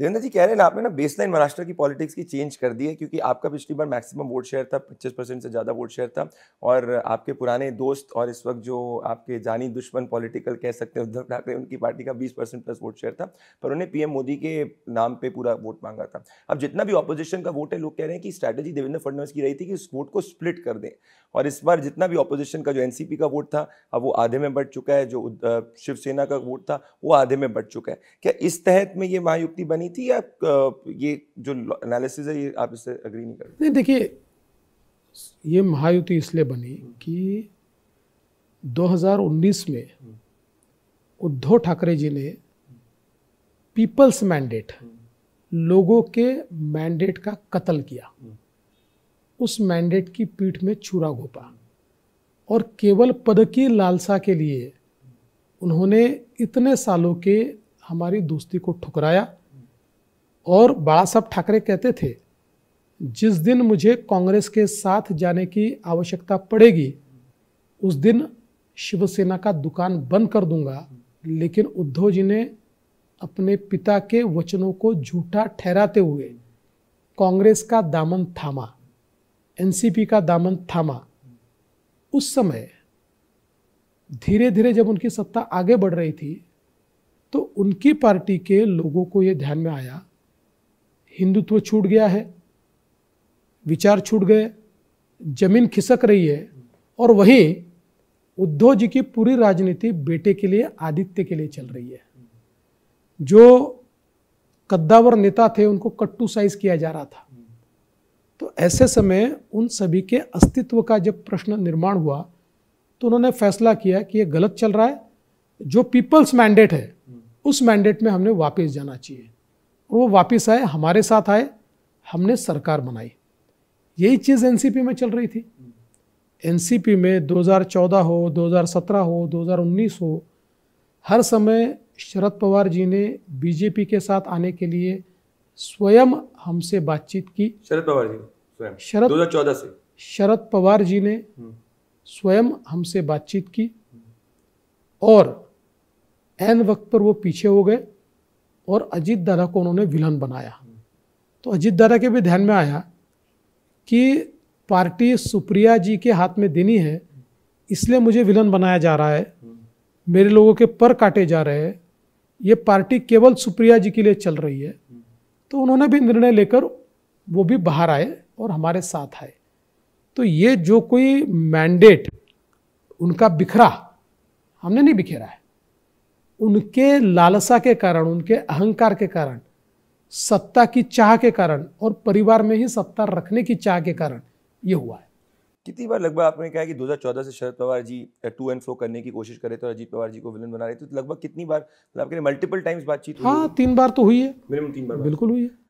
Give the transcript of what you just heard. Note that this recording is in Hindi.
देवेंद्र जी कह रहे हैं आपने ना बेसलाइन महाराष्ट्र की पॉलिटिक्स की चेंज कर दी है क्योंकि आपका पिछली बार मैक्सिमम वोट शेयर था पच्चीस परसेंट से ज़्यादा वोट शेयर था और आपके पुराने दोस्त और इस वक्त जो आपके जानी दुश्मन पॉलिटिकल कह सकते हैं उद्धव ठाकरे उनकी पार्टी का बीस परसेंट प्लस वोट शेयर था पर उन्हें पीएम मोदी के नाम पर पूरा वोट मांगा था अब जितना भी ऑपोजिशन का वोट है लोग कह रहे हैं कि स्ट्रैटेजी देवेंद्र फडणवीस की रही थी कि उस वोट को स्प्लिट कर दें और इस बार जितना भी ऑपोजिशन का जो एनसीपी का वोट था अब वो आधे में बढ़ चुका है जो शिवसेना का वोट था वो आधे में बढ़ चुका है क्या इस तहत में ये महायुक्ति बनी करनी थी या ये जो एनालिसिस है ये आप इससे अग्री नहीं कर नहीं देखिए ये महायुति इसलिए बनी कि 2019 में उद्धव ठाकरे जी ने पीपल्स मैंडेट लोगों के मैंडेट का कत्ल किया उस मैंडेट की पीठ में छुरा घोपा और केवल पद की लालसा के लिए उन्होंने इतने सालों के हमारी दोस्ती को ठुकराया और बाला साहब ठाकरे कहते थे जिस दिन मुझे कांग्रेस के साथ जाने की आवश्यकता पड़ेगी उस दिन शिवसेना का दुकान बंद कर दूंगा लेकिन उद्धव जी ने अपने पिता के वचनों को झूठा ठहराते हुए कांग्रेस का दामन थामा एनसीपी का दामन थामा उस समय धीरे धीरे जब उनकी सत्ता आगे बढ़ रही थी तो उनकी पार्टी के लोगों को यह ध्यान में आया हिंदुत्व छूट गया है विचार छूट गए जमीन खिसक रही है और वहीं उद्धव जी की पूरी राजनीति बेटे के लिए आदित्य के लिए चल रही है जो कद्दावर नेता थे उनको कट्टू साइज किया जा रहा था तो ऐसे समय उन सभी के अस्तित्व का जब प्रश्न निर्माण हुआ तो उन्होंने फैसला किया कि ये गलत चल रहा है जो पीपल्स मैंडेट है उस मैंडेट में हमने वापस जाना चाहिए वो वापस आए हमारे साथ आए हमने सरकार बनाई यही चीज़ एनसीपी में चल रही थी एनसीपी में 2014 हो 2017 हो 2019 हो हर समय शरद पवार जी ने बीजेपी के साथ आने के लिए स्वयं हमसे बातचीत की शरद पवार जी स्वयं शरद 2014 से शरद पवार जी ने हम्म। स्वयं हमसे बातचीत की और एन वक्त पर वो पीछे हो गए और अजीत दारा को उन्होंने विलन बनाया तो अजीत दारा के भी ध्यान में आया कि पार्टी सुप्रिया जी के हाथ में देनी है इसलिए मुझे विलन बनाया जा रहा है मेरे लोगों के पर काटे जा रहे हैं ये पार्टी केवल सुप्रिया जी के लिए चल रही है तो उन्होंने भी निर्णय लेकर वो भी बाहर आए और हमारे साथ आए तो ये जो कोई मैंडेट उनका बिखरा हमने नहीं बिखेरा है उनके लालसा के कारण उनके अहंकार के कारण सत्ता की चाह के कारण और परिवार में ही सत्ता रखने की चाह के कारण ये हुआ है कितनी बार लगभग आपने कहा कि 2014 से Sharad Pawar ji to and fro करने की कोशिश कर रहे थे अजीत पवार जी को विलन बना रहे थे तो लगभग कितनी बार मतलब आपके मल्टीपल टाइम्स बातचीत हाँ तीन बार तो हुई है मिनिमम तीन बार बिल्कुल हुई है